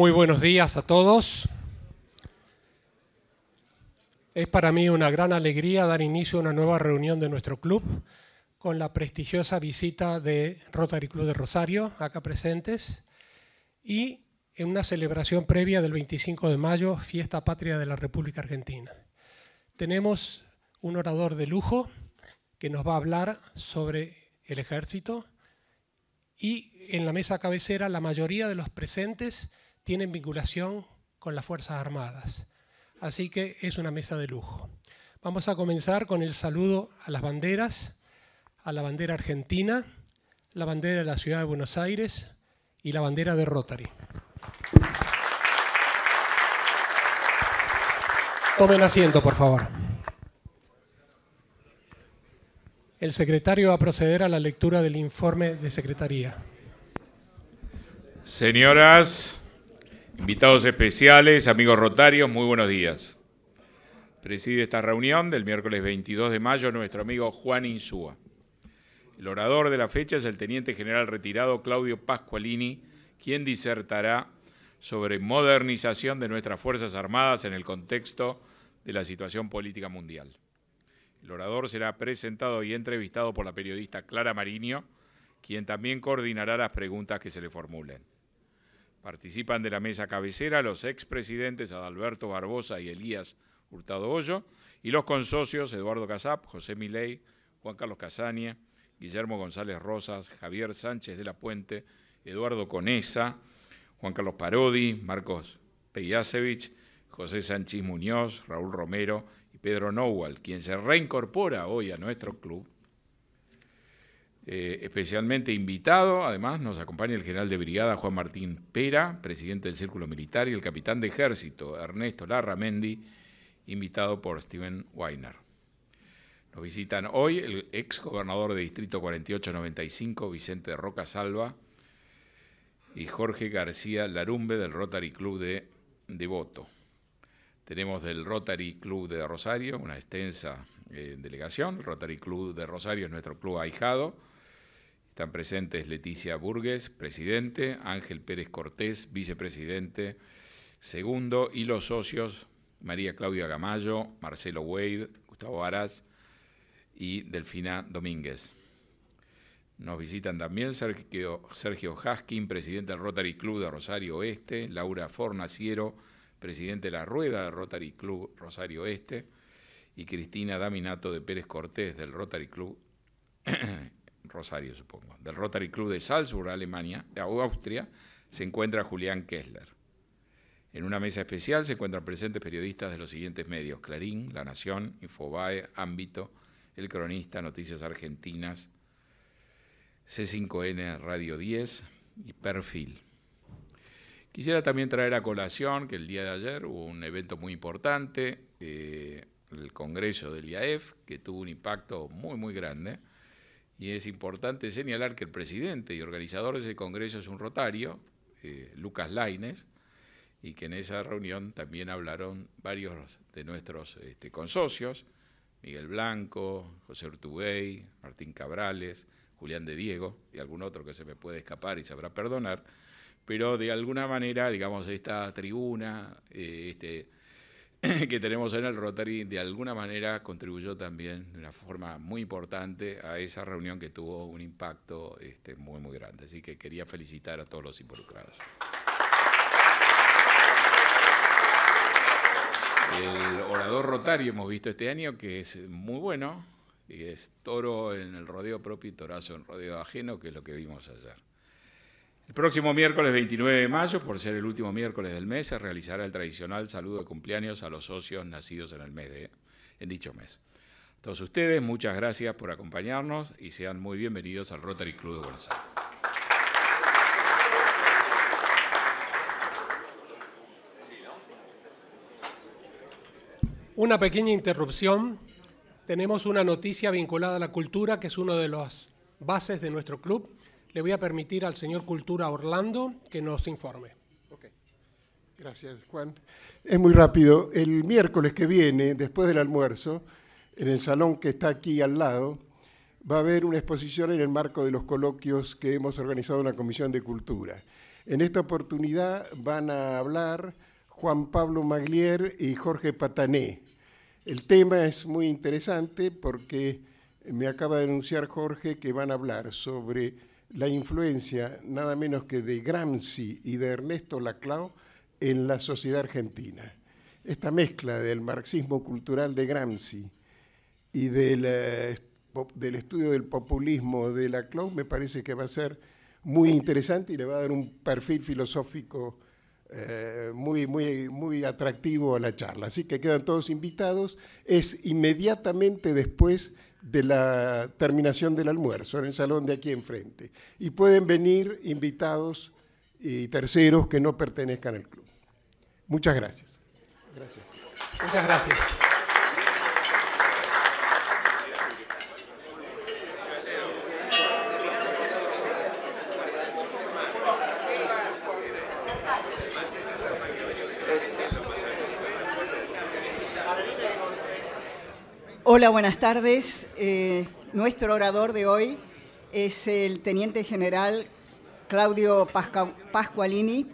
Muy buenos días a todos. Es para mí una gran alegría dar inicio a una nueva reunión de nuestro club con la prestigiosa visita de Rotary Club de Rosario, acá presentes, y en una celebración previa del 25 de mayo, Fiesta Patria de la República Argentina. Tenemos un orador de lujo que nos va a hablar sobre el ejército y en la mesa cabecera la mayoría de los presentes tienen vinculación con las Fuerzas Armadas. Así que es una mesa de lujo. Vamos a comenzar con el saludo a las banderas, a la bandera argentina, la bandera de la Ciudad de Buenos Aires y la bandera de Rotary. Tomen asiento, por favor. El secretario va a proceder a la lectura del informe de secretaría. Señoras, Invitados especiales, amigos rotarios, muy buenos días. Preside esta reunión del miércoles 22 de mayo nuestro amigo Juan Insúa. El orador de la fecha es el teniente general retirado Claudio Pascualini, quien disertará sobre modernización de nuestras Fuerzas Armadas en el contexto de la situación política mundial. El orador será presentado y entrevistado por la periodista Clara Mariño, quien también coordinará las preguntas que se le formulen. Participan de la mesa cabecera los expresidentes Adalberto Barbosa y Elías Hurtado Hoyo y los consocios Eduardo Casap, José Milei, Juan Carlos Casania, Guillermo González Rosas, Javier Sánchez de la Puente, Eduardo Conesa, Juan Carlos Parodi, Marcos Peyasevich, José Sánchez Muñoz, Raúl Romero y Pedro Nowal, quien se reincorpora hoy a nuestro club eh, especialmente invitado, además, nos acompaña el general de brigada Juan Martín Pera, presidente del Círculo Militar, y el capitán de ejército Ernesto Larramendi, invitado por Steven Weiner. Nos visitan hoy el ex gobernador de Distrito 4895, Vicente Roca Salva, y Jorge García Larumbe del Rotary Club de Devoto. Tenemos del Rotary Club de Rosario una extensa eh, delegación. El Rotary Club de Rosario es nuestro club ahijado están presentes Leticia Burgues, presidente, Ángel Pérez Cortés, vicepresidente, segundo, y los socios María Claudia Gamayo, Marcelo Wade, Gustavo Aras y Delfina Domínguez. Nos visitan también Sergio, Sergio Haskin, presidente del Rotary Club de Rosario Oeste, Laura Fornaciero, presidente de la Rueda del Rotary Club Rosario Oeste, y Cristina Daminato de Pérez Cortés del Rotary Club Rosario supongo, del Rotary Club de Salzburg, Alemania, Austria, se encuentra Julián Kessler. En una mesa especial se encuentran presentes periodistas de los siguientes medios, Clarín, La Nación, Infobae, Ámbito, El Cronista, Noticias Argentinas, C5N, Radio 10 y Perfil. Quisiera también traer a colación que el día de ayer hubo un evento muy importante, eh, el Congreso del IAEF, que tuvo un impacto muy, muy grande y es importante señalar que el presidente y organizador de ese congreso es un rotario, eh, Lucas Laines, y que en esa reunión también hablaron varios de nuestros este, consocios, Miguel Blanco, José Urtubey, Martín Cabrales, Julián de Diego y algún otro que se me puede escapar y sabrá perdonar, pero de alguna manera, digamos, esta tribuna, eh, este que tenemos en el Rotary de alguna manera contribuyó también de una forma muy importante a esa reunión que tuvo un impacto este, muy, muy grande. Así que quería felicitar a todos los involucrados. El orador rotario hemos visto este año que es muy bueno, y es toro en el rodeo propio y torazo en rodeo ajeno, que es lo que vimos ayer. El próximo miércoles 29 de mayo, por ser el último miércoles del mes, se realizará el tradicional saludo de cumpleaños a los socios nacidos en el mes de, en dicho mes. todos ustedes, muchas gracias por acompañarnos y sean muy bienvenidos al Rotary Club de Buenos Aires. Una pequeña interrupción. Tenemos una noticia vinculada a la cultura, que es uno de los bases de nuestro club le voy a permitir al señor Cultura Orlando que nos informe. Gracias, Juan. Es muy rápido. El miércoles que viene, después del almuerzo, en el salón que está aquí al lado, va a haber una exposición en el marco de los coloquios que hemos organizado en la Comisión de Cultura. En esta oportunidad van a hablar Juan Pablo Maglier y Jorge Patané. El tema es muy interesante porque me acaba de anunciar Jorge que van a hablar sobre la influencia nada menos que de Gramsci y de Ernesto Laclau en la sociedad argentina. Esta mezcla del marxismo cultural de Gramsci y del, eh, del estudio del populismo de Laclau me parece que va a ser muy interesante y le va a dar un perfil filosófico eh, muy, muy, muy atractivo a la charla. Así que quedan todos invitados. Es inmediatamente después de la terminación del almuerzo, en el salón de aquí enfrente. Y pueden venir invitados y terceros que no pertenezcan al club. Muchas gracias. Gracias. Muchas gracias. Hola, buenas tardes. Eh, nuestro orador de hoy es el Teniente General Claudio Pascualini,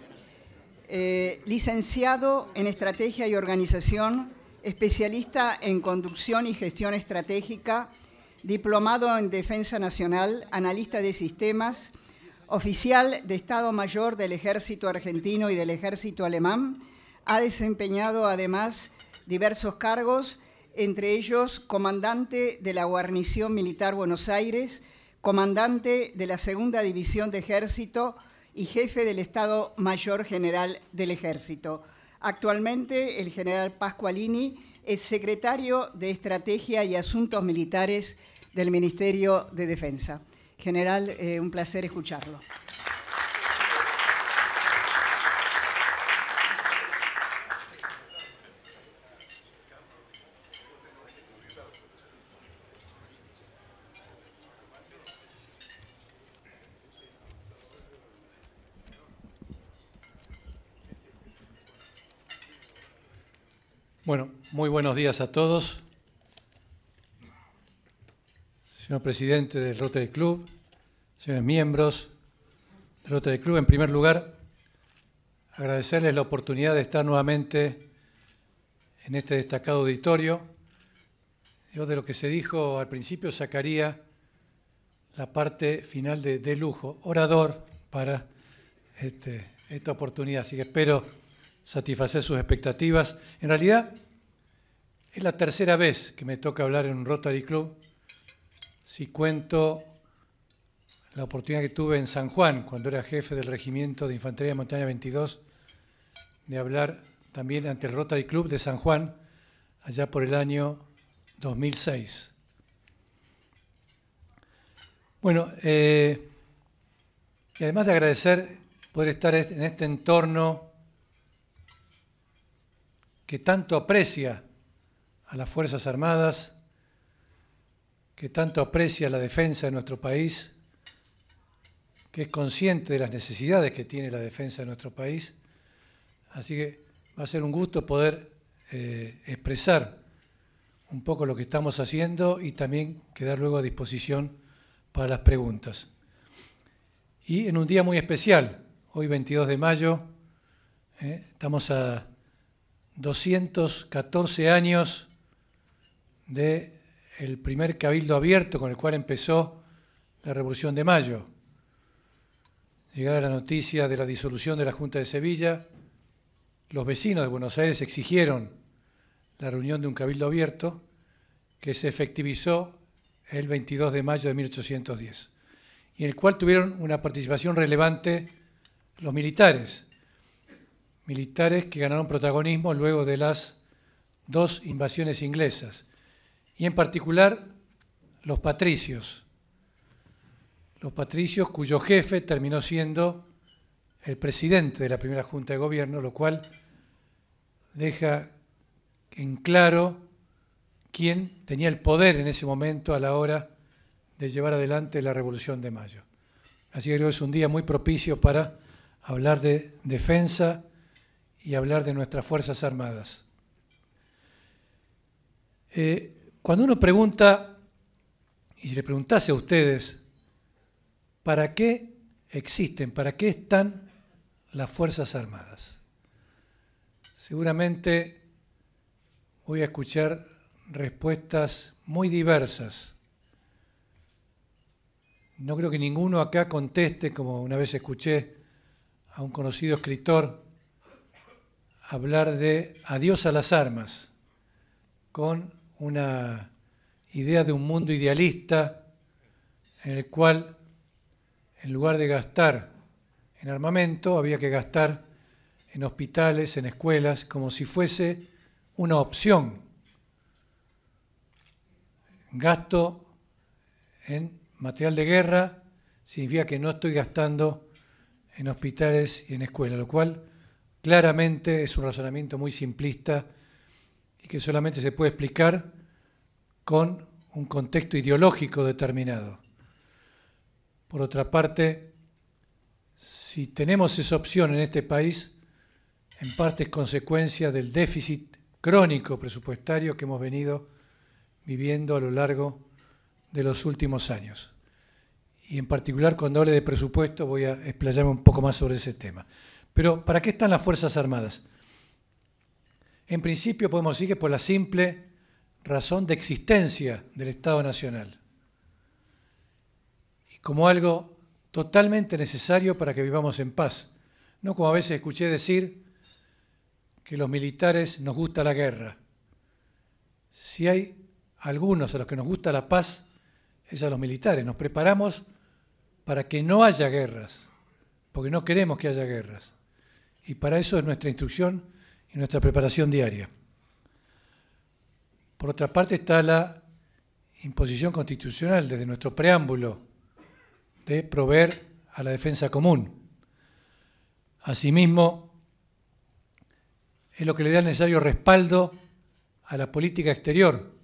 eh, licenciado en Estrategia y Organización, especialista en Conducción y Gestión Estratégica, diplomado en Defensa Nacional, analista de sistemas, oficial de Estado Mayor del Ejército Argentino y del Ejército Alemán. Ha desempeñado además diversos cargos entre ellos comandante de la Guarnición Militar Buenos Aires, comandante de la Segunda División de Ejército y jefe del Estado Mayor General del Ejército. Actualmente el general Pascualini es secretario de Estrategia y Asuntos Militares del Ministerio de Defensa. General, eh, un placer escucharlo. Bueno, muy buenos días a todos. Señor presidente del Rotary Club, señores miembros del Rotary Club, en primer lugar, agradecerles la oportunidad de estar nuevamente en este destacado auditorio. Yo de lo que se dijo al principio sacaría la parte final de, lujo, orador para este, esta oportunidad. Así que espero satisfacer sus expectativas. En realidad, es la tercera vez que me toca hablar en un Rotary Club. Si cuento la oportunidad que tuve en San Juan, cuando era jefe del Regimiento de Infantería de Montaña 22, de hablar también ante el Rotary Club de San Juan, allá por el año 2006. Bueno, eh, y además de agradecer poder estar en este entorno que tanto aprecia a las Fuerzas Armadas, que tanto aprecia la defensa de nuestro país, que es consciente de las necesidades que tiene la defensa de nuestro país. Así que va a ser un gusto poder eh, expresar un poco lo que estamos haciendo y también quedar luego a disposición para las preguntas. Y en un día muy especial, hoy 22 de mayo, eh, estamos a 214 años del el primer cabildo abierto con el cual empezó la Revolución de Mayo. Llegada la noticia de la disolución de la Junta de Sevilla, los vecinos de Buenos Aires exigieron la reunión de un cabildo abierto que se efectivizó el 22 de mayo de 1810 y en el cual tuvieron una participación relevante los militares, militares que ganaron protagonismo luego de las dos invasiones inglesas, y en particular los patricios, los patricios cuyo jefe terminó siendo el presidente de la primera Junta de Gobierno, lo cual deja en claro quién tenía el poder en ese momento a la hora de llevar adelante la Revolución de Mayo. Así que creo que es un día muy propicio para hablar de defensa y hablar de nuestras Fuerzas Armadas. Eh, cuando uno pregunta, y le preguntase a ustedes, ¿para qué existen, para qué están las Fuerzas Armadas? Seguramente voy a escuchar respuestas muy diversas. No creo que ninguno acá conteste, como una vez escuché a un conocido escritor hablar de Adiós a las armas, con una idea de un mundo idealista en el cual, en lugar de gastar en armamento, había que gastar en hospitales, en escuelas, como si fuese una opción. Gasto en material de guerra significa que no estoy gastando en hospitales y en escuelas, lo cual Claramente es un razonamiento muy simplista y que solamente se puede explicar con un contexto ideológico determinado. Por otra parte, si tenemos esa opción en este país, en parte es consecuencia del déficit crónico presupuestario que hemos venido viviendo a lo largo de los últimos años. Y en particular, cuando hable de presupuesto, voy a explayarme un poco más sobre ese tema. Pero ¿para qué están las Fuerzas Armadas? En principio podemos decir que por la simple razón de existencia del Estado Nacional y como algo totalmente necesario para que vivamos en paz, no como a veces escuché decir que los militares nos gusta la guerra. Si hay algunos a los que nos gusta la paz, es a los militares. Nos preparamos para que no haya guerras, porque no queremos que haya guerras. Y para eso es nuestra instrucción y nuestra preparación diaria. Por otra parte está la imposición constitucional desde nuestro preámbulo de proveer a la defensa común. Asimismo, es lo que le da el necesario respaldo a la política exterior.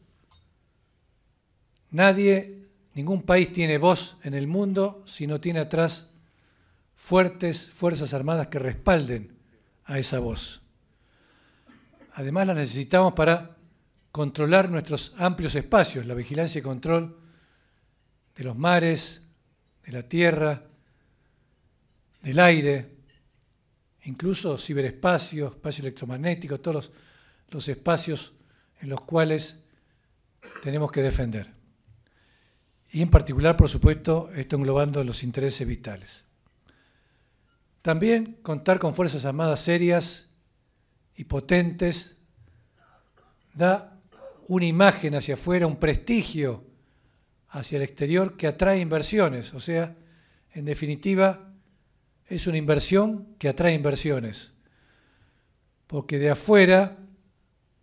Nadie, ningún país tiene voz en el mundo si no tiene atrás fuertes Fuerzas Armadas que respalden a esa voz. Además la necesitamos para controlar nuestros amplios espacios, la vigilancia y control de los mares, de la tierra, del aire, incluso ciberespacio, espacio electromagnético, todos los, los espacios en los cuales tenemos que defender. Y en particular, por supuesto, esto englobando los intereses vitales. También contar con Fuerzas Armadas serias y potentes da una imagen hacia afuera, un prestigio hacia el exterior que atrae inversiones. O sea, en definitiva, es una inversión que atrae inversiones. Porque de afuera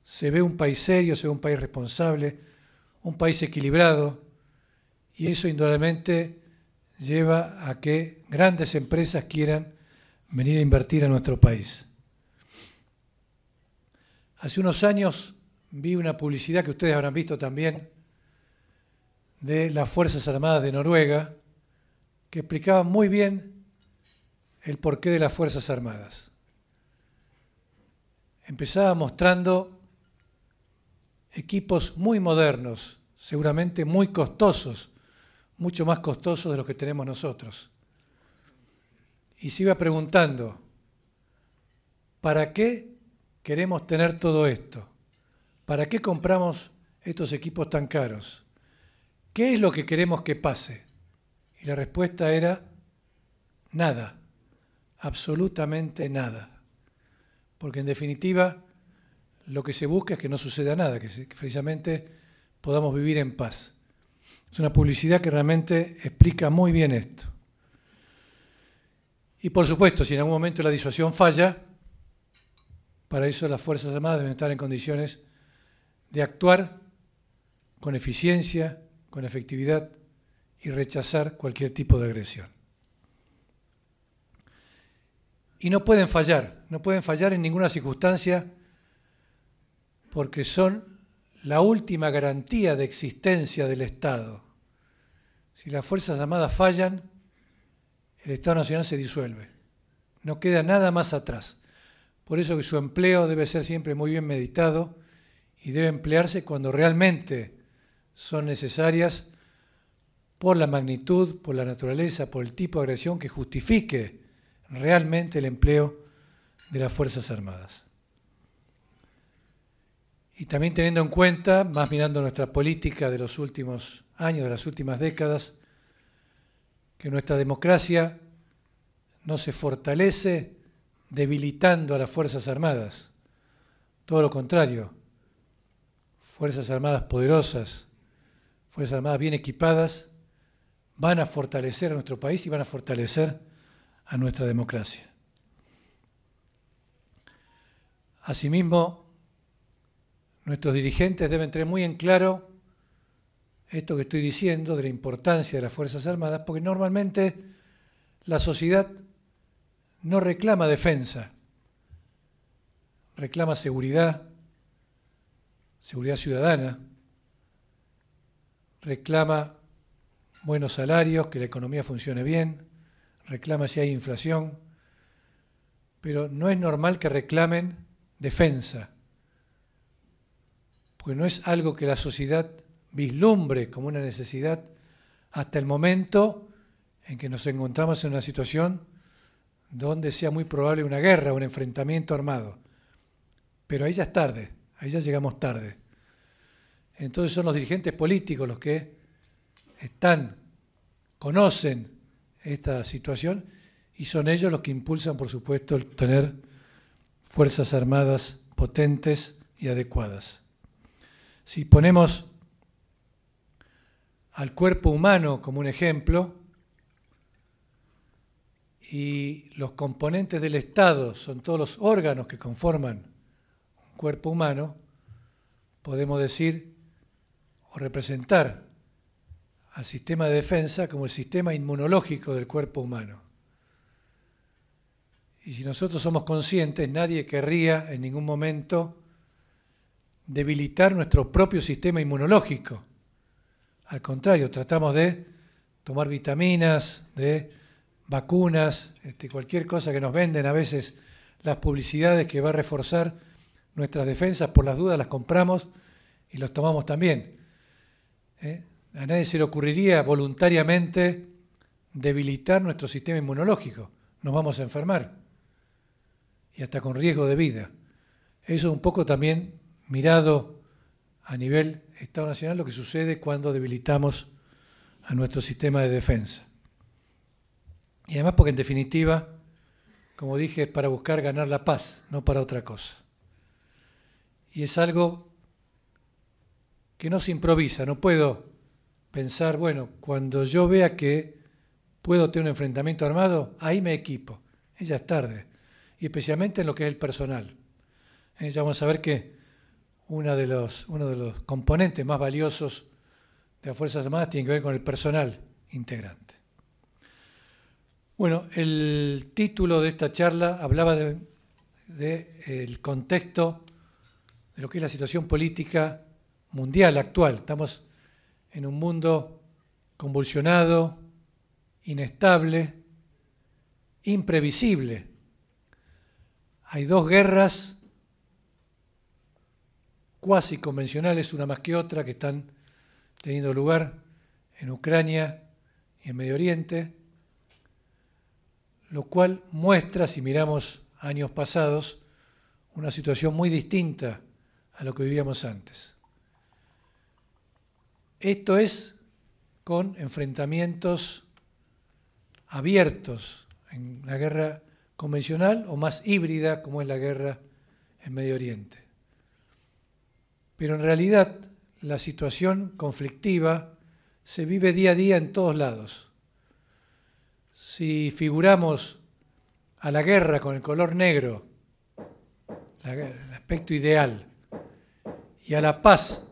se ve un país serio, se ve un país responsable, un país equilibrado, y eso indudablemente lleva a que grandes empresas quieran venir a invertir a nuestro país. Hace unos años vi una publicidad que ustedes habrán visto también de las Fuerzas Armadas de Noruega que explicaba muy bien el porqué de las Fuerzas Armadas. Empezaba mostrando equipos muy modernos, seguramente muy costosos, mucho más costosos de los que tenemos nosotros y se iba preguntando, ¿para qué queremos tener todo esto? ¿Para qué compramos estos equipos tan caros? ¿Qué es lo que queremos que pase? Y la respuesta era nada, absolutamente nada. Porque en definitiva lo que se busca es que no suceda nada, que, precisamente podamos vivir en paz. Es una publicidad que realmente explica muy bien esto. Y por supuesto, si en algún momento la disuasión falla, para eso las Fuerzas Armadas deben estar en condiciones de actuar con eficiencia, con efectividad y rechazar cualquier tipo de agresión. Y no pueden fallar, no pueden fallar en ninguna circunstancia porque son la última garantía de existencia del Estado. Si las Fuerzas Armadas fallan, el Estado Nacional se disuelve. No queda nada más atrás. Por eso que su empleo debe ser siempre muy bien meditado y debe emplearse cuando realmente son necesarias por la magnitud, por la naturaleza, por el tipo de agresión que justifique realmente el empleo de las Fuerzas Armadas. Y también teniendo en cuenta, más mirando nuestra política de los últimos años, de las últimas décadas, que nuestra democracia no se fortalece debilitando a las Fuerzas Armadas. Todo lo contrario, Fuerzas Armadas poderosas, Fuerzas Armadas bien equipadas, van a fortalecer a nuestro país y van a fortalecer a nuestra democracia. Asimismo, nuestros dirigentes deben tener muy en claro esto que estoy diciendo de la importancia de las Fuerzas Armadas, porque normalmente la sociedad no reclama defensa, reclama seguridad, seguridad ciudadana, reclama buenos salarios, que la economía funcione bien, reclama si hay inflación, pero no es normal que reclamen defensa, porque no es algo que la sociedad vislumbre como una necesidad hasta el momento en que nos encontramos en una situación donde sea muy probable una guerra, un enfrentamiento armado. Pero ahí ya es tarde, ahí ya llegamos tarde. Entonces son los dirigentes políticos los que están, conocen esta situación y son ellos los que impulsan, por supuesto, el tener fuerzas armadas potentes y adecuadas. Si ponemos al cuerpo humano como un ejemplo, y los componentes del Estado son todos los órganos que conforman un cuerpo humano, podemos decir o representar al sistema de defensa como el sistema inmunológico del cuerpo humano. Y si nosotros somos conscientes, nadie querría en ningún momento debilitar nuestro propio sistema inmunológico. Al contrario, tratamos de tomar vitaminas, de vacunas, este, cualquier cosa que nos venden a veces las publicidades que va a reforzar nuestras defensas, por las dudas las compramos y los tomamos también. ¿eh? A nadie se le ocurriría voluntariamente debilitar nuestro sistema inmunológico. Nos vamos a enfermar y hasta con riesgo de vida. Eso un poco también mirado a nivel Estado Nacional lo que sucede cuando debilitamos a nuestro sistema de defensa. Y además porque en definitiva, como dije, es para buscar ganar la paz, no para otra cosa. Y es algo que no se improvisa, no puedo pensar, bueno, cuando yo vea que puedo tener un enfrentamiento armado, ahí me equipo. ya es tarde. Y especialmente en lo que es el personal. Eh, ya vamos a ver que uno de los, uno de los componentes más valiosos de las Fuerzas Armadas tiene que ver con el personal integrante. Bueno, el título de esta charla hablaba del de, eh, el contexto de lo que es la situación política mundial actual. Estamos en un mundo convulsionado, inestable, imprevisible. Hay dos guerras cuasi convencionales, una más que otra, que están teniendo lugar en Ucrania y en Medio Oriente, lo cual muestra, si miramos años pasados, una situación muy distinta a lo que vivíamos antes. Esto es con enfrentamientos abiertos en la guerra convencional o más híbrida como es la guerra en Medio Oriente. Pero en realidad la situación conflictiva se vive día a día en todos lados. Si figuramos a la guerra con el color negro, el aspecto ideal, y a la paz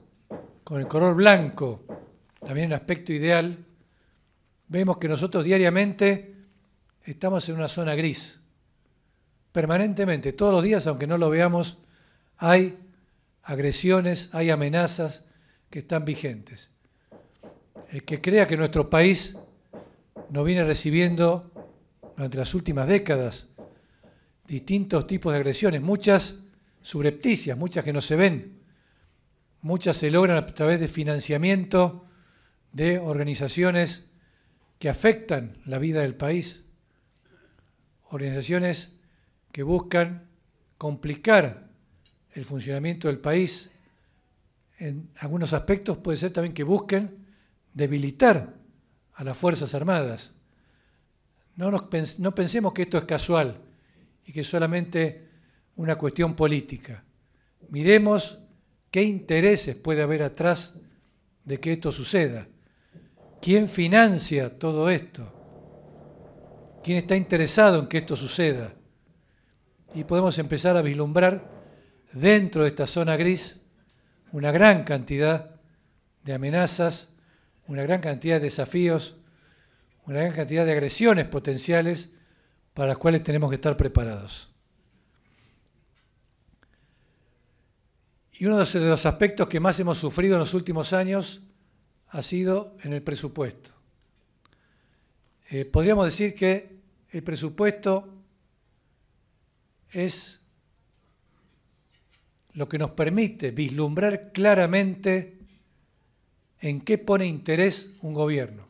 con el color blanco, también el aspecto ideal, vemos que nosotros diariamente estamos en una zona gris. Permanentemente, todos los días, aunque no lo veamos, hay agresiones, hay amenazas que están vigentes. El que crea que nuestro país no viene recibiendo durante las últimas décadas distintos tipos de agresiones, muchas subrepticias, muchas que no se ven, muchas se logran a través de financiamiento de organizaciones que afectan la vida del país, organizaciones que buscan complicar el funcionamiento del país en algunos aspectos puede ser también que busquen debilitar a las Fuerzas Armadas. No, no pensemos que esto es casual y que es solamente una cuestión política. Miremos qué intereses puede haber atrás de que esto suceda. ¿Quién financia todo esto? ¿Quién está interesado en que esto suceda? Y podemos empezar a vislumbrar dentro de esta zona gris una gran cantidad de amenazas, una gran cantidad de desafíos, una gran cantidad de agresiones potenciales para las cuales tenemos que estar preparados. Y uno de los aspectos que más hemos sufrido en los últimos años ha sido en el presupuesto. Eh, podríamos decir que el presupuesto es lo que nos permite vislumbrar claramente en qué pone interés un gobierno.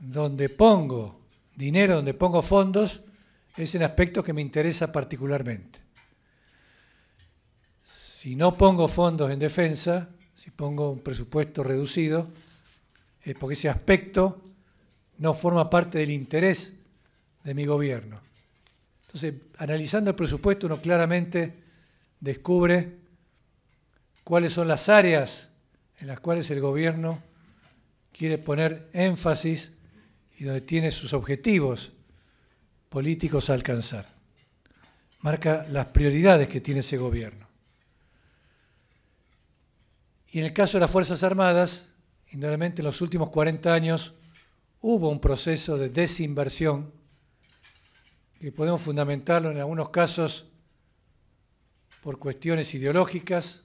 Donde pongo dinero, donde pongo fondos, es en aspectos que me interesa particularmente. Si no pongo fondos en defensa, si pongo un presupuesto reducido, es porque ese aspecto no forma parte del interés de mi gobierno. Entonces, analizando el presupuesto, uno claramente descubre cuáles son las áreas en las cuales el gobierno quiere poner énfasis y donde tiene sus objetivos políticos a alcanzar. Marca las prioridades que tiene ese gobierno. Y en el caso de las Fuerzas Armadas, indudablemente en los últimos 40 años hubo un proceso de desinversión que podemos fundamentarlo en algunos casos por cuestiones ideológicas,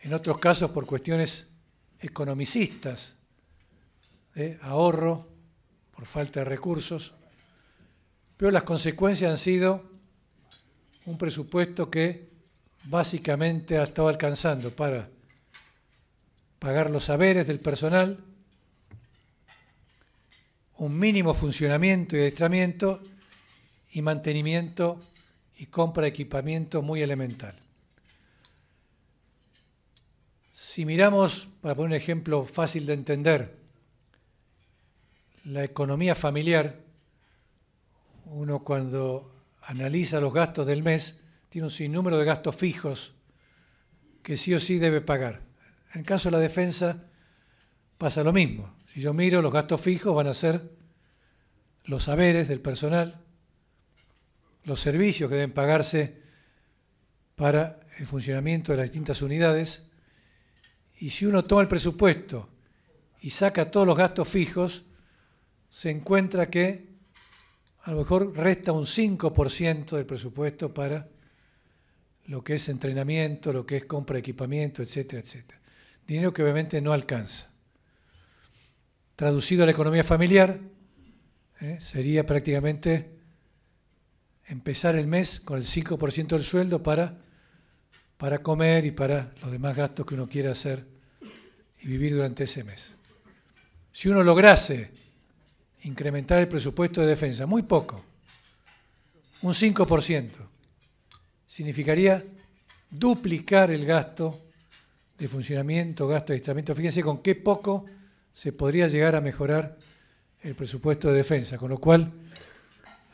en otros casos por cuestiones economicistas, de ahorro, por falta de recursos, pero las consecuencias han sido un presupuesto que básicamente ha estado alcanzando para pagar los saberes del personal, un mínimo funcionamiento y adiestramiento y mantenimiento y compra equipamiento muy elemental. Si miramos, para poner un ejemplo fácil de entender, la economía familiar, uno cuando analiza los gastos del mes, tiene un sinnúmero de gastos fijos que sí o sí debe pagar. En el caso de la defensa pasa lo mismo. Si yo miro, los gastos fijos van a ser los saberes del personal, los servicios que deben pagarse para el funcionamiento de las distintas unidades. Y si uno toma el presupuesto y saca todos los gastos fijos, se encuentra que a lo mejor resta un 5% del presupuesto para lo que es entrenamiento, lo que es compra de equipamiento, etcétera, etcétera. Dinero que obviamente no alcanza. Traducido a la economía familiar, ¿eh? sería prácticamente empezar el mes con el 5% del sueldo para, para comer y para los demás gastos que uno quiera hacer y vivir durante ese mes. Si uno lograse incrementar el presupuesto de defensa, muy poco, un 5%, significaría duplicar el gasto de funcionamiento, gasto de instrumento. Fíjense con qué poco se podría llegar a mejorar el presupuesto de defensa, con lo cual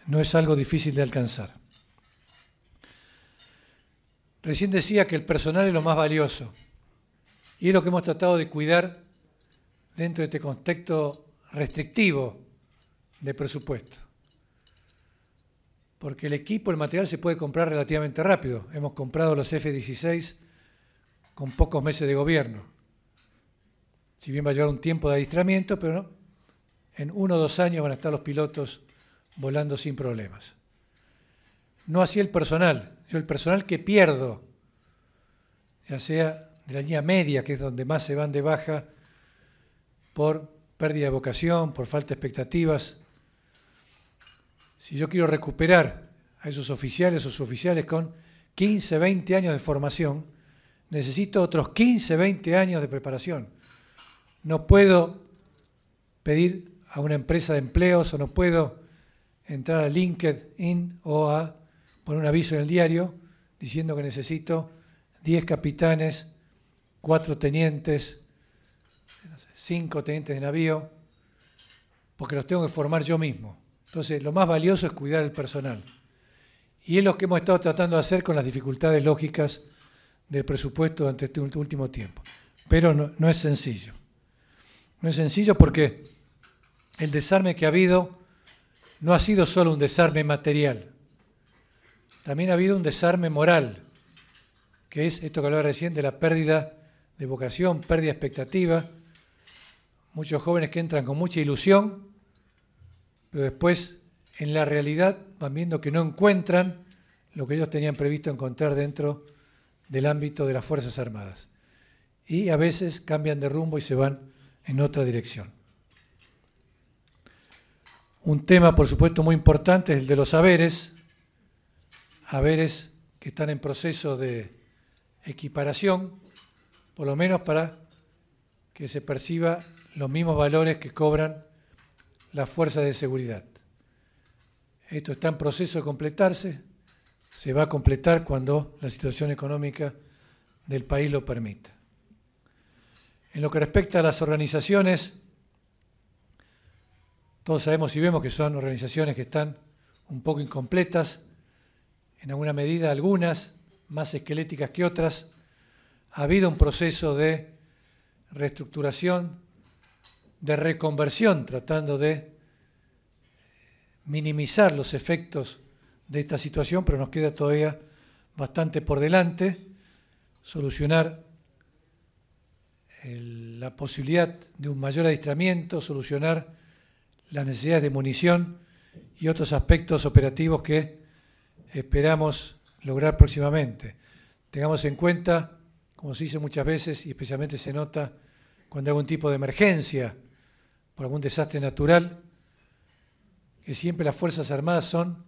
no es algo difícil de alcanzar. Recién decía que el personal es lo más valioso y es lo que hemos tratado de cuidar dentro de este contexto restrictivo de presupuesto. Porque el equipo, el material se puede comprar relativamente rápido. Hemos comprado los F-16 con pocos meses de gobierno. Si bien va a llevar un tiempo de adiestramiento, pero en uno o dos años van a estar los pilotos volando sin problemas. No así el personal, yo el personal que pierdo, ya sea de la línea media, que es donde más se van de baja por pérdida de vocación, por falta de expectativas. Si yo quiero recuperar a esos oficiales o oficiales con 15, 20 años de formación, necesito otros 15, 20 años de preparación. No puedo pedir a una empresa de empleos o no puedo entrar a LinkedIn o a poner un aviso en el diario diciendo que necesito 10 capitanes, 4 tenientes, 5 tenientes de navío, porque los tengo que formar yo mismo. Entonces, lo más valioso es cuidar el personal. Y es lo que hemos estado tratando de hacer con las dificultades lógicas del presupuesto durante este último tiempo. Pero no, no es sencillo. No es sencillo porque el desarme que ha habido no ha sido solo un desarme material, también ha habido un desarme moral, que es esto que hablaba recién de la pérdida de vocación, pérdida de expectativa. Muchos jóvenes que entran con mucha ilusión, pero después en la realidad van viendo que no encuentran lo que ellos tenían previsto encontrar dentro del ámbito de las Fuerzas Armadas. Y a veces cambian de rumbo y se van en otra dirección. Un tema, por supuesto, muy importante es el de los haberes, haberes que están en proceso de equiparación, por lo menos para que se perciba los mismos valores que cobran las fuerzas de seguridad. Esto está en proceso de completarse, se va a completar cuando la situación económica del país lo permita. En lo que respecta a las organizaciones todos sabemos y vemos que son organizaciones que están un poco incompletas, en alguna medida algunas más esqueléticas que otras. Ha habido un proceso de reestructuración, de reconversión, tratando de minimizar los efectos de esta situación, pero nos queda todavía bastante por delante, solucionar la posibilidad de un mayor adiestramiento, solucionar las necesidades de munición y otros aspectos operativos que esperamos lograr próximamente. Tengamos en cuenta, como se dice muchas veces y especialmente se nota cuando hay algún tipo de emergencia por algún desastre natural, que siempre las Fuerzas Armadas son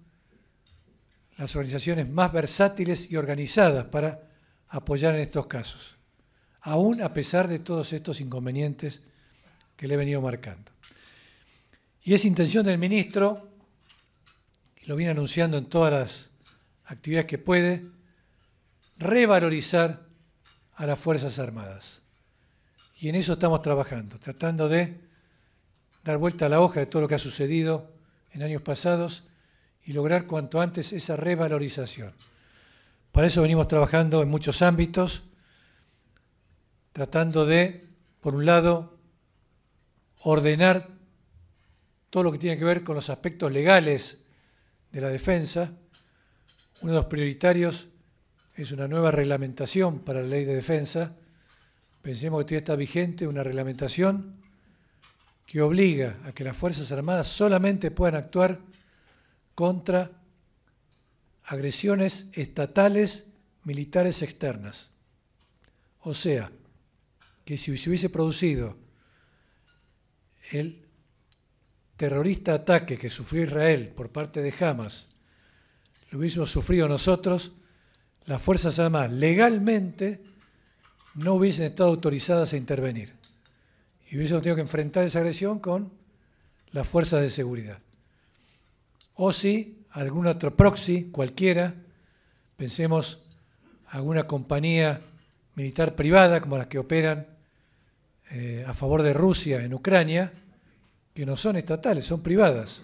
las organizaciones más versátiles y organizadas para apoyar en estos casos, aún a pesar de todos estos inconvenientes que le he venido marcando. Y es intención del ministro, que lo viene anunciando en todas las actividades que puede, revalorizar a las Fuerzas Armadas. Y en eso estamos trabajando, tratando de dar vuelta a la hoja de todo lo que ha sucedido en años pasados y lograr cuanto antes esa revalorización. Para eso venimos trabajando en muchos ámbitos, tratando de, por un lado, ordenar todo lo que tiene que ver con los aspectos legales de la defensa. Uno de los prioritarios es una nueva reglamentación para la ley de defensa. Pensemos que todavía está vigente una reglamentación que obliga a que las Fuerzas Armadas solamente puedan actuar contra agresiones estatales militares externas. O sea, que si se hubiese producido el terrorista ataque que sufrió Israel por parte de Hamas lo hubiésemos sufrido nosotros, las Fuerzas Armadas legalmente no hubiesen estado autorizadas a intervenir. Y hubiésemos tenido que enfrentar esa agresión con las fuerzas de seguridad. O si algún otro proxy, cualquiera, pensemos alguna compañía militar privada como las que operan eh, a favor de Rusia en Ucrania, que no son estatales, son privadas.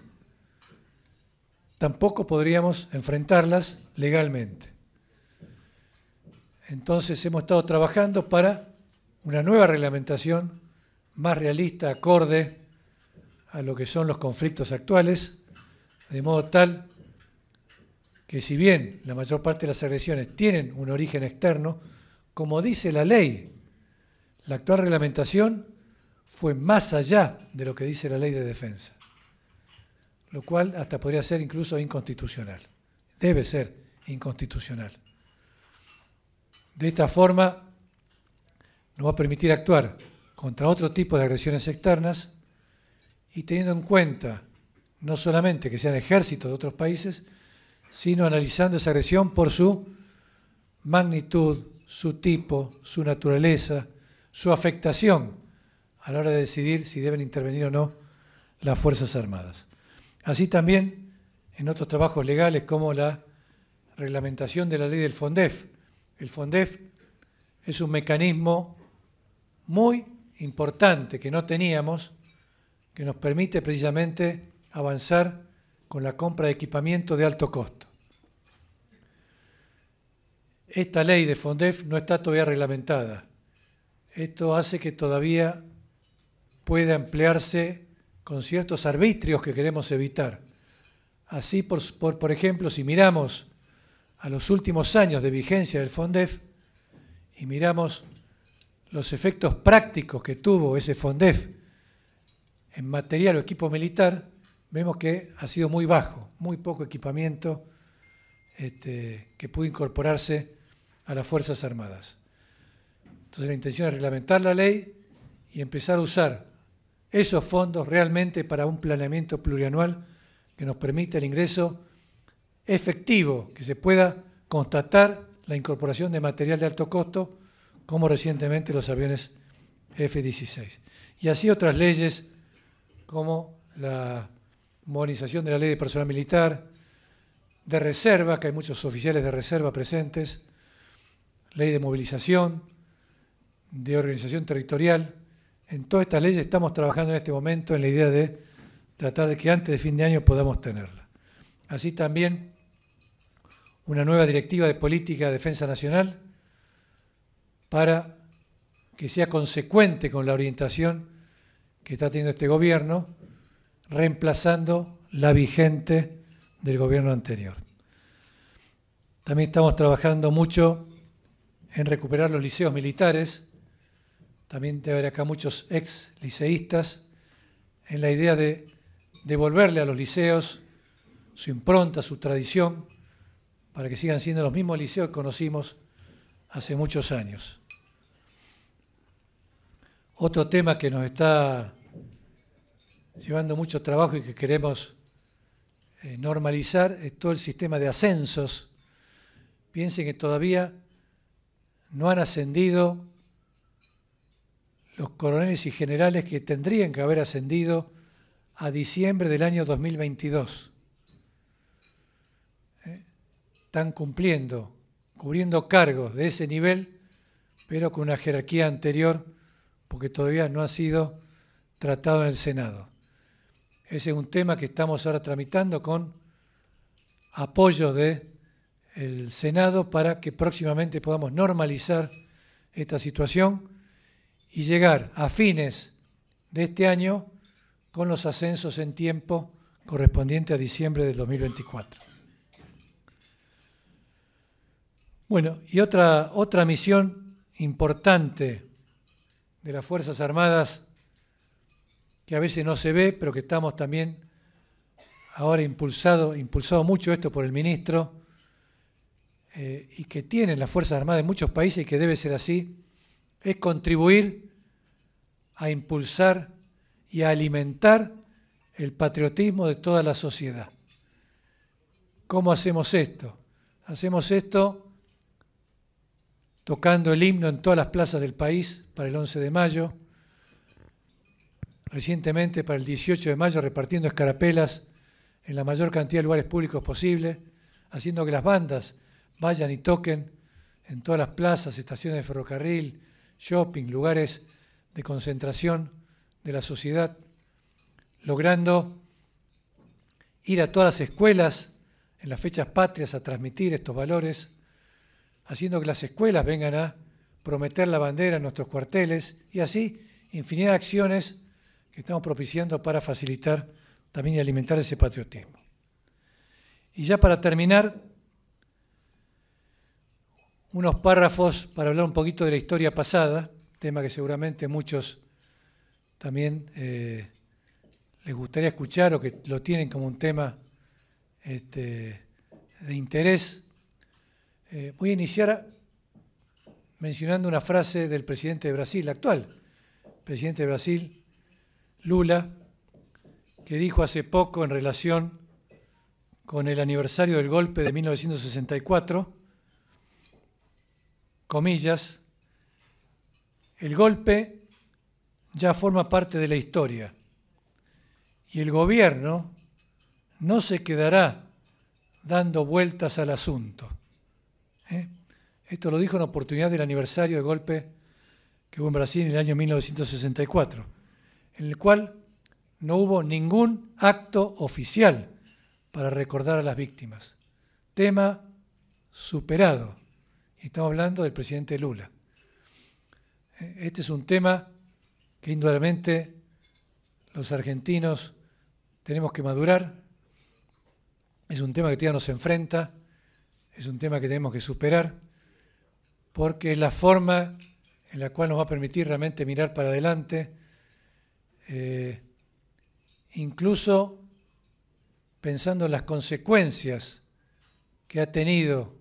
Tampoco podríamos enfrentarlas legalmente. Entonces hemos estado trabajando para una nueva reglamentación más realista, acorde a lo que son los conflictos actuales, de modo tal que si bien la mayor parte de las agresiones tienen un origen externo, como dice la ley, la actual reglamentación fue más allá de lo que dice la ley de defensa, lo cual hasta podría ser incluso inconstitucional. Debe ser inconstitucional. De esta forma, nos va a permitir actuar contra otro tipo de agresiones externas y teniendo en cuenta no solamente que sean ejércitos de otros países, sino analizando esa agresión por su magnitud, su tipo, su naturaleza, su afectación a la hora de decidir si deben intervenir o no las Fuerzas Armadas. Así también en otros trabajos legales como la reglamentación de la ley del FONDEF. El FONDEF es un mecanismo muy importante que no teníamos, que nos permite precisamente avanzar con la compra de equipamiento de alto costo. Esta ley de FONDEF no está todavía reglamentada. Esto hace que todavía pueda emplearse con ciertos arbitrios que queremos evitar. Así, por, por, ejemplo, si miramos a los últimos años de vigencia del FONDEF y miramos los efectos prácticos que tuvo ese FONDEF en material o equipo militar, vemos que ha sido muy bajo, muy poco equipamiento este, que pudo incorporarse a las Fuerzas Armadas. Entonces la intención es reglamentar la ley y empezar a usar esos fondos realmente para un planeamiento plurianual que nos permita el ingreso efectivo, que se pueda constatar la incorporación de material de alto costo, como recientemente los aviones F-16. Y así otras leyes como la modernización de la ley de personal militar, de reserva, que hay muchos oficiales de reserva presentes, ley de movilización, de organización territorial, en todas estas leyes estamos trabajando en este momento en la idea de tratar de que antes de fin de año podamos tenerla. Así también una nueva directiva de política de defensa nacional para que sea consecuente con la orientación que está teniendo este gobierno, reemplazando la vigente del gobierno anterior. También estamos trabajando mucho en recuperar los liceos militares, también debe haber acá muchos ex liceístas, en la idea de devolverle a los liceos su impronta, su tradición, para que sigan siendo los mismos liceos que conocimos hace muchos años. Otro tema que nos está llevando mucho trabajo y que queremos eh, normalizar es todo el sistema de ascensos. Piensen que todavía no han ascendido los coroneles y generales que tendrían que haber ascendido a diciembre del año 2022. ¿eh? Están cumpliendo, cubriendo cargos de ese nivel, pero con una jerarquía anterior, porque todavía no ha sido tratado en el Senado. Ese es un tema que estamos ahora tramitando con apoyo del Senado para que próximamente podamos normalizar esta situación y llegar a fines de este año con los ascensos en tiempo correspondiente a diciembre del 2024. Bueno, y otra, otra misión importante de las Fuerzas Armadas, que a veces no se ve, pero que estamos también ahora impulsado, impulsado mucho esto por el ministro, eh, y que tienen las Fuerzas Armadas en muchos países y que debe ser así, es contribuir a impulsar y a alimentar el patriotismo de toda la sociedad. ¿Cómo hacemos esto? Hacemos esto tocando el himno en todas las plazas del país para el 11 de mayo, recientemente para el 18 de mayo repartiendo escarapelas en la mayor cantidad de lugares públicos posible, haciendo que las bandas vayan y toquen en todas las plazas, estaciones de ferrocarril, shopping, lugares de concentración de la sociedad, logrando ir a todas las escuelas en las fechas patrias a transmitir estos valores, haciendo que las escuelas vengan a prometer la bandera en nuestros cuarteles y así infinidad de acciones que estamos propiciando para facilitar también y alimentar ese patriotismo. Y ya para terminar, unos párrafos para hablar un poquito de la historia pasada, tema que seguramente muchos también eh, les gustaría escuchar o que lo tienen como un tema este, de interés. Eh, voy a iniciar mencionando una frase del presidente de Brasil, actual presidente de Brasil, Lula, que dijo hace poco en relación con el aniversario del golpe de 1964, comillas, el golpe ya forma parte de la historia y el gobierno no se quedará dando vueltas al asunto. ¿eh? Esto lo dijo en oportunidad del aniversario del golpe que hubo en Brasil en el año 1964, en el cual no hubo ningún acto oficial para recordar a las víctimas. Tema superado. Estamos hablando del presidente Lula. Eh, este es un tema que indudablemente los argentinos tenemos que madurar. Es un tema que todavía nos enfrenta, es un tema que tenemos que superar, porque es la forma en la cual nos va a permitir realmente mirar para adelante, eh, incluso pensando en las consecuencias que ha tenido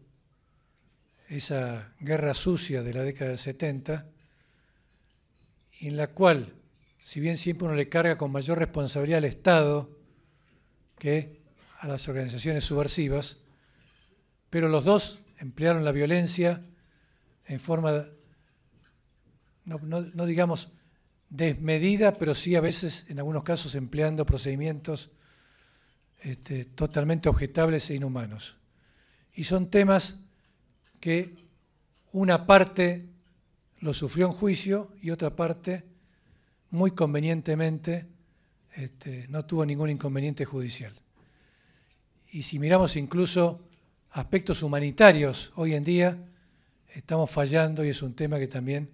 esa guerra sucia de la década del 70, en la cual, si bien siempre uno le carga con mayor responsabilidad al Estado que a las organizaciones subversivas, pero los dos emplearon la violencia en forma, no, digamos desmedida, pero sí a veces, en algunos casos, empleando procedimientos este, totalmente objetables e inhumanos. Y son temas que una parte lo sufrió en juicio y otra parte, muy convenientemente, este, no tuvo ningún inconveniente judicial. Y si miramos incluso aspectos humanitarios, hoy en día estamos fallando y es un tema que también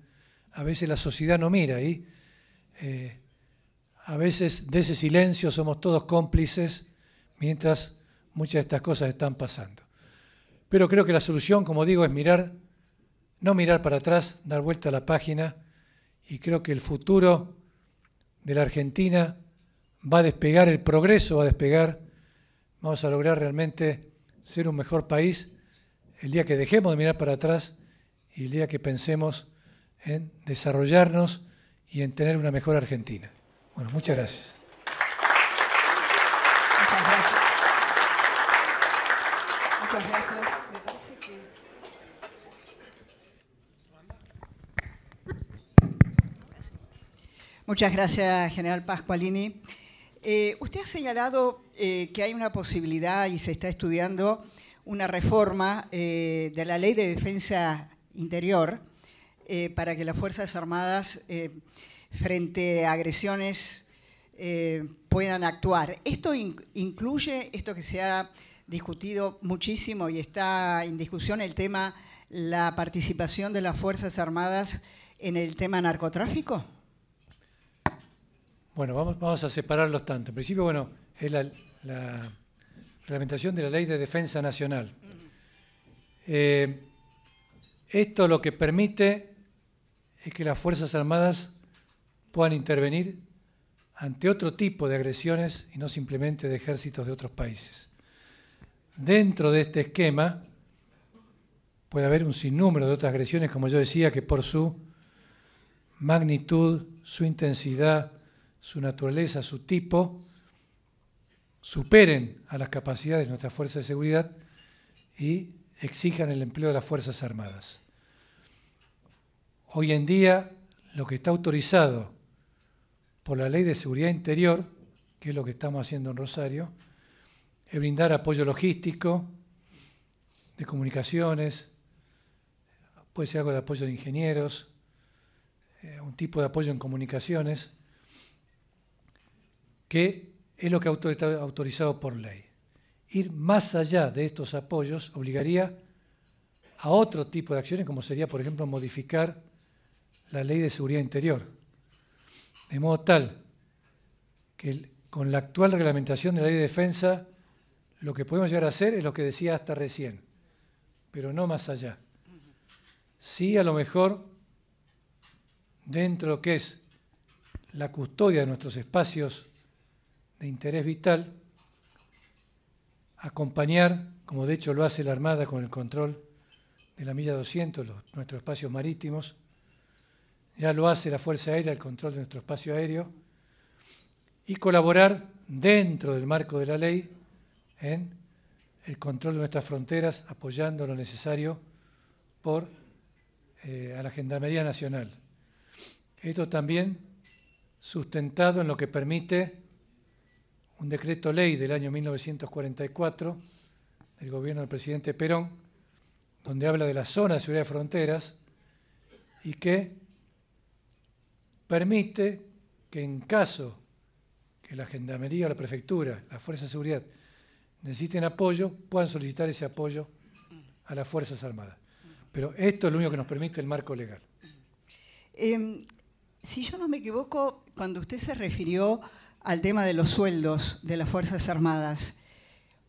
a veces la sociedad no mira y eh, a veces de ese silencio somos todos cómplices mientras muchas de estas cosas están pasando. Pero creo que la solución, como digo, es mirar, no mirar para atrás, dar vuelta a la página y creo que el futuro de la Argentina va a despegar, el progreso va a despegar, vamos a lograr realmente ser un mejor país el día que dejemos de mirar para atrás y el día que pensemos en desarrollarnos y en tener una mejor Argentina. Bueno, muchas gracias. Muchas gracias. Muchas gracias, general Pascualini. Eh, usted ha señalado eh, que hay una posibilidad y se está estudiando una reforma eh, de la Ley de Defensa Interior para que las Fuerzas Armadas, frente a agresiones, puedan actuar. ¿Esto incluye esto que se ha discutido muchísimo y está en discusión el tema la participación de las Fuerzas Armadas en el tema narcotráfico? Bueno, vamos, a separarlos tanto. En principio, bueno, es la, reglamentación de la Ley de Defensa Nacional. Eh, esto lo que permite es que las Fuerzas Armadas puedan intervenir ante otro tipo de agresiones y no simplemente de ejércitos de otros países. Dentro de este esquema puede haber un sinnúmero de otras agresiones, como yo decía, que por su magnitud, su intensidad, su naturaleza, su tipo, superen a las capacidades de nuestras fuerzas de seguridad y exijan el empleo de las Fuerzas Armadas. Hoy en día, lo que está autorizado por la Ley de Seguridad Interior, que es lo que estamos haciendo en Rosario, es brindar apoyo logístico, de comunicaciones, puede ser algo de apoyo de ingenieros, eh, un tipo de apoyo en comunicaciones, que es lo que está autorizado por ley. Ir más allá de estos apoyos obligaría a otro tipo de acciones, como sería, por ejemplo, modificar la ley de seguridad interior. De modo tal que con la actual reglamentación de la ley de defensa, lo que podemos llegar a hacer es lo que decía hasta recién, pero no más allá. Sí, a lo mejor, dentro de lo que es la custodia de nuestros espacios interés vital, acompañar, como de hecho lo hace la Armada con el control de la milla 200, nuestros espacios marítimos, ya lo hace la Fuerza Aérea, el control de nuestro espacio aéreo, y colaborar dentro del marco de la ley en el control de nuestras fronteras, apoyando lo necesario por, eh, a la Gendarmería Nacional. Esto también sustentado en lo que permite un decreto ley del año 1944 del gobierno del presidente Perón, donde habla de la zona de seguridad de fronteras y que permite que en caso que la Gendarmería o la Prefectura, las Fuerzas de Seguridad, necesiten apoyo, puedan solicitar ese apoyo a las Fuerzas Armadas. Pero esto es lo único que nos permite el marco legal. Em, si yo no me equivoco, cuando usted se refirió al tema de los sueldos de las Fuerzas Armadas.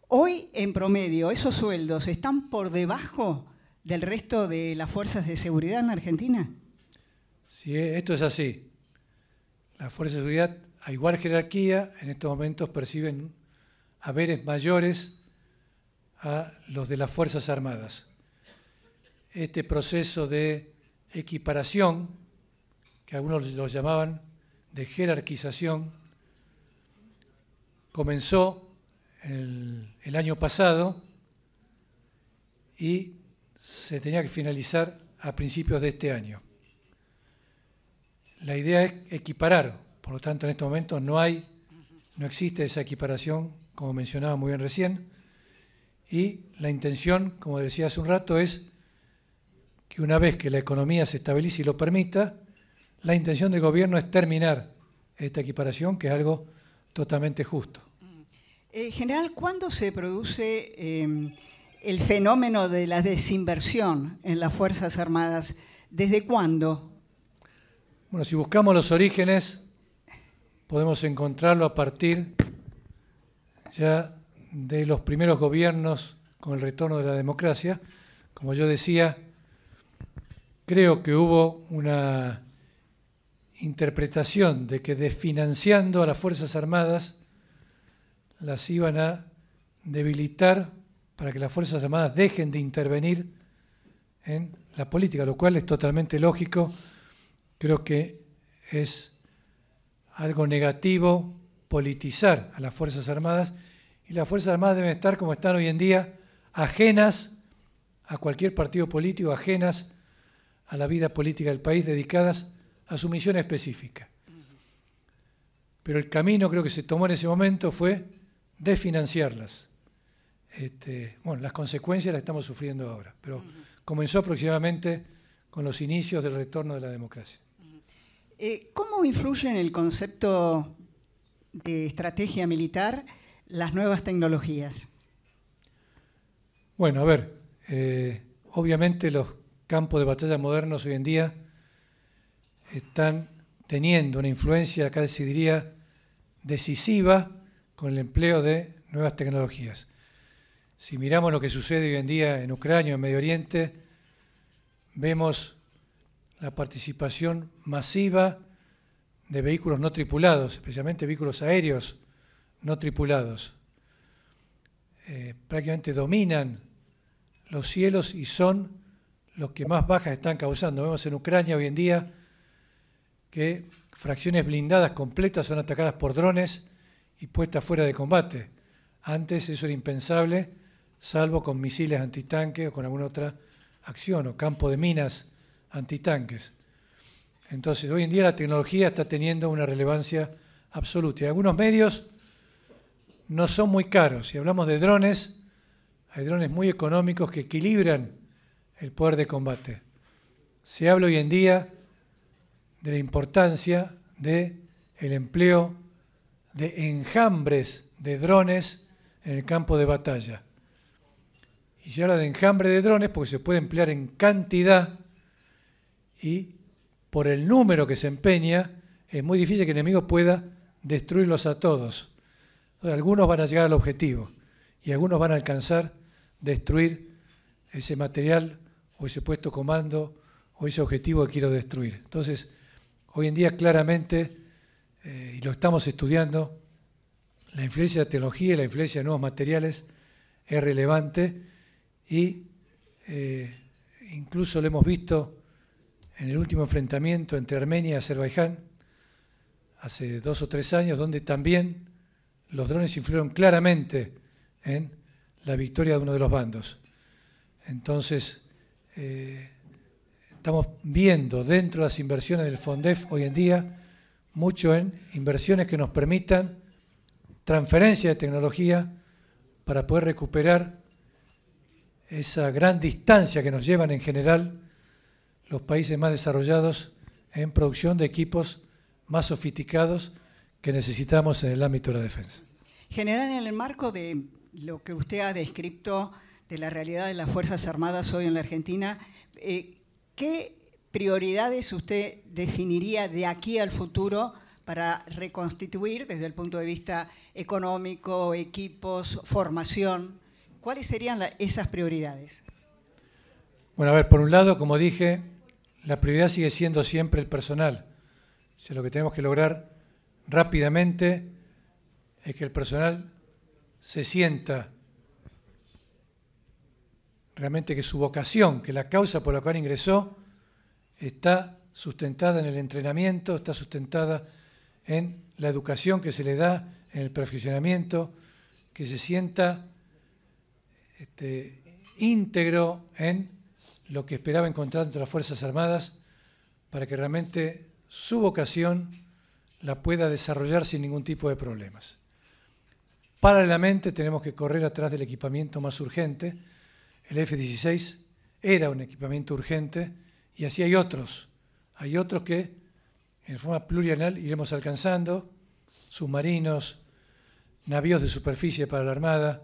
Hoy, en promedio, esos sueldos están por debajo del resto de las fuerzas de seguridad en Argentina. Sí, eh, esto es así. Las fuerzas de seguridad, a igual jerarquía, en estos momentos perciben haberes mayores a los de las Fuerzas Armadas. Este proceso de equiparación, que algunos lo llamaban de jerarquización, comenzó el, año pasado y se tenía que finalizar a principios de este año. La idea es equiparar, por lo tanto en este momento no hay, no existe esa equiparación, como mencionaba muy bien recién, y la intención, como decía hace un rato, es que una vez que la economía se estabilice y lo permita, la intención del gobierno es terminar esta equiparación, que es algo totalmente justo. Eh, general, ¿cuándo se produce em, el fenómeno de la desinversión en las Fuerzas Armadas? ¿Desde cuándo? Bueno, si buscamos los orígenes, podemos encontrarlo a partir ya de los primeros gobiernos con el retorno de la democracia. Como yo decía, creo que hubo una interpretación de que desfinanciando a las Fuerzas Armadas las iban a debilitar para que las Fuerzas Armadas dejen de intervenir en la política, lo cual es totalmente lógico. Creo que es algo negativo politizar a las Fuerzas Armadas y las Fuerzas Armadas deben estar como están hoy en día, ajenas a cualquier partido político, ajenas a la vida política del país, dedicadas a su misión específica. Pero el camino creo que se tomó en ese momento fue desfinanciarlas. Este, bueno, las consecuencias las estamos sufriendo ahora, pero comenzó aproximadamente con los inicios del retorno de la democracia. Eh, ¿Cómo influye en el concepto de estrategia militar las nuevas tecnologías? Bueno, a ver, eh, obviamente los campos de batalla modernos hoy en día están teniendo una influencia, acá se diría, decisiva con el empleo de nuevas tecnologías. Si miramos lo que sucede hoy en día en Ucrania, en Medio Oriente, vemos la participación masiva de vehículos no tripulados, especialmente vehículos aéreos no tripulados. Eh, prácticamente dominan los cielos y son los que más bajas están causando. Vemos en Ucrania hoy en día que fracciones blindadas completas son atacadas por drones y puesta fuera de combate. Antes eso era impensable, salvo con misiles antitanques o con alguna otra acción, o campo de minas antitanques. Entonces, hoy en día la tecnología está teniendo una relevancia absoluta. Y algunos medios no son muy caros. Si hablamos de drones, hay drones muy económicos que equilibran el poder de combate. Se habla hoy en día de la importancia del el empleo de enjambres de drones en el campo de batalla. Y se habla de enjambre de drones porque se puede emplear en cantidad y por el número que se empeña es muy difícil que el enemigo pueda destruirlos a todos. algunos van a llegar al objetivo y algunos van a alcanzar destruir ese material o ese puesto comando o ese objetivo que quiero destruir. Entonces, hoy en día claramente eh, y lo estamos estudiando, la influencia de la tecnología y la influencia de nuevos materiales es relevante y eh, incluso lo hemos visto en el último enfrentamiento entre Armenia y Azerbaiyán, hace dos o tres años, donde también los drones influyeron claramente en la victoria de uno de los bandos. Entonces, eh, estamos viendo dentro de las inversiones del FONDEF hoy en día mucho en inversiones que nos permitan transferencia de tecnología para poder recuperar esa gran distancia que nos llevan en general los países más desarrollados en producción de equipos más sofisticados que necesitamos en el ámbito de la defensa. General, en el marco de lo que usted ha descrito de la realidad de las Fuerzas Armadas hoy en la Argentina, eh, ¿qué prioridades usted definiría de aquí al futuro para reconstituir desde el punto de vista económico, equipos, formación? ¿Cuáles serían esas prioridades? Bueno, a ver, por un lado, como dije, la prioridad sigue siendo siempre el personal. lo que tenemos que lograr rápidamente es que el personal se sienta realmente que su vocación, que la causa por la cual ingresó, está sustentada en el entrenamiento, está sustentada en la educación que se le da, en el perfeccionamiento, que se sienta este, íntegro en lo que esperaba encontrar entre las Fuerzas Armadas para que realmente su vocación la pueda desarrollar sin ningún tipo de problemas. Paralelamente tenemos que correr atrás del equipamiento más urgente. El F-16 era un equipamiento urgente, y así hay otros. Hay otros que en forma plurianal iremos alcanzando, submarinos, navíos de superficie para la Armada,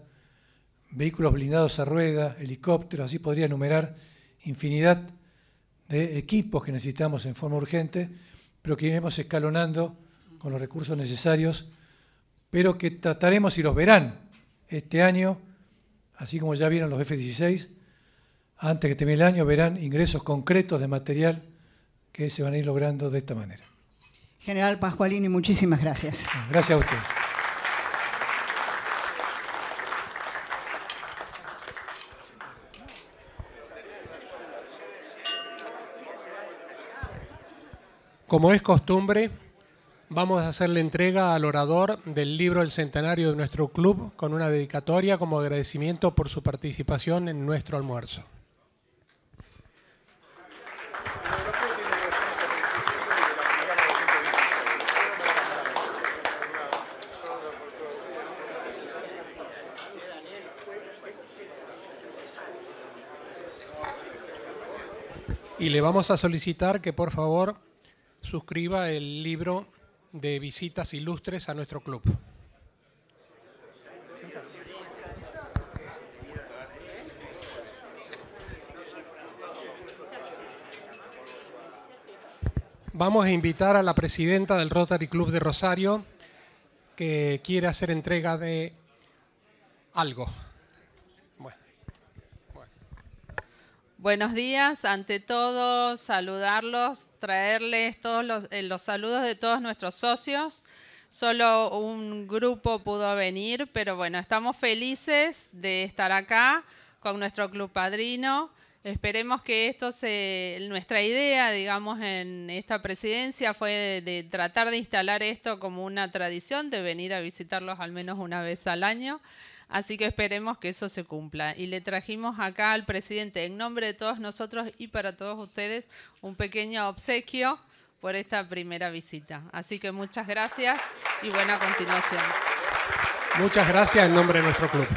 vehículos blindados a rueda, helicópteros, así podría enumerar infinidad de equipos que necesitamos en forma urgente, pero que iremos escalonando con los recursos necesarios, pero que trataremos y los verán este año, así como ya vieron los F-16, antes que termine el año verán ingresos concretos de material que se van a ir logrando de esta manera. General Pascualini, muchísimas gracias. Gracias a usted. Como es costumbre, vamos a hacer la entrega al orador del libro El Centenario de nuestro club con una dedicatoria como agradecimiento por su participación en nuestro almuerzo. Y le vamos a solicitar que por favor suscriba el libro de visitas ilustres a nuestro club. Vamos a invitar a la presidenta del Rotary Club de Rosario que quiere hacer entrega de algo. Buenos días, ante todo saludarlos, traerles todos eh, los, saludos de todos nuestros socios. Solo un grupo pudo venir, pero bueno, estamos felices de estar acá con nuestro club padrino. Esperemos que esto se, nuestra idea, digamos, en esta presidencia fue de tratar de instalar esto como una tradición, de venir a visitarlos al menos una vez al año. Así que esperemos que eso se cumpla. Y le trajimos acá al presidente, en nombre de todos nosotros y para todos ustedes, un pequeño obsequio por esta primera visita. Así que muchas gracias y buena continuación. Muchas gracias en nombre de nuestro club.